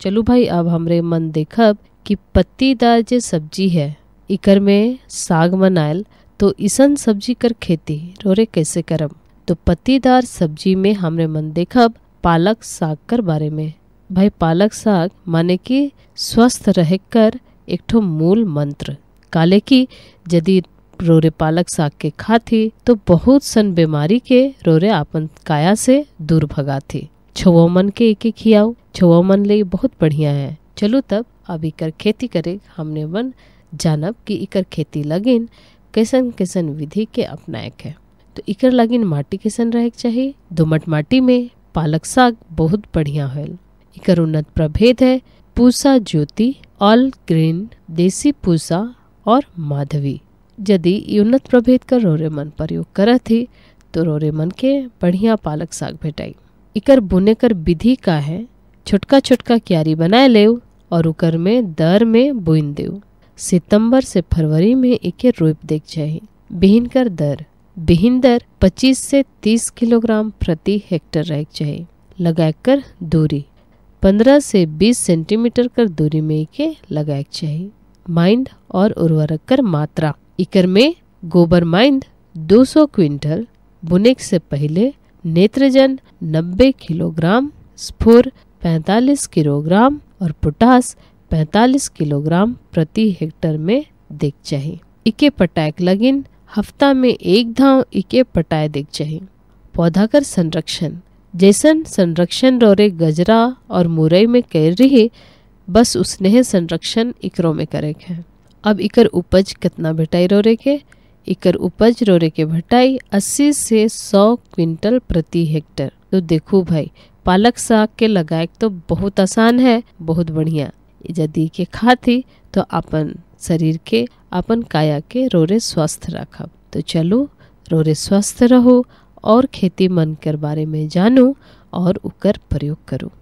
चलो भाई अब हमरे मन देखब कि पत्तीदार जे सब्जी है इकर में साग मनायल तो इसन सब्जी कर खेती रोरे कैसे करब तो पत्तीदार सब्जी में हमरे मन देखब पालक साग कर बारे में भाई पालक साग माने कि स्वस्थ रह कर एक ठो मूल मंत्र काले की यदि रोरे पालक साग के खाती तो बहुत सन बीमारी के रोरे आपन काया से दूर भगाती छुआ मन के एक एक खियाओ छुआ मन ले बहुत बढ़िया है चलो तब अब इकर खेती करे हमने मन जानब कि इकर खेती लगिन कैसन कैसन विधि के अपनायक है तो इकर लगिन माटी कैसन रहे चाहिए दोमट माटी में पालक साग बहुत बढ़िया होल इकर उन्नत प्रभेद है पूसा ज्योति ऑल ग्रीन देसी पूसा और माधवी यदि उन्नत प्रभेद का रोरेमन प्रयोग करत थी तो रोरेमन के बढ़िया पालक साग भेटाई इकर बुनेकर विधि का है छोटका छोटका क्यारी बनाए लेव और उकर में दर में बुन देव सितंबर से फरवरी में इके रोप देख जाए बिहीन कर दर बिहन दर पच्चीस से तीस किलोग्राम प्रति हेक्टर रह जाए लगा कर दूरी पंद्रह से बीस सेंटीमीटर कर दूरी में इके लगा चाहिए माइंड और उर्वरक कर मात्रा इकर में गोबर माइंड 200 क्विंटल बुनेक से पहले नेत्रजन 90 किलोग्राम स्फुर 45 किलोग्राम और पोटास 45 किलोग्राम प्रति हेक्टर में देख चाहिए इके पटायक लगिन हफ्ता में एक धाव इके पटाए देख चाहिए पौधा कर संरक्षण जैसन संरक्षण रोरे गजरा और मुरई में कर रही बस उसने संरक्षण इकरो में करे है अब इकर उपज कितना भेटाई रोरे के एकर उपज रोरे के भटाई 80 से 100 क्विंटल प्रति हेक्टर तो देखो भाई पालक साग के लगाए तो बहुत आसान है बहुत बढ़िया यदि के खाती तो अपन शरीर के अपन काया के रोरे स्वस्थ रखब तो चलो रोरे स्वस्थ रहो और खेती मन कर बारे में जानो और उकर प्रयोग करो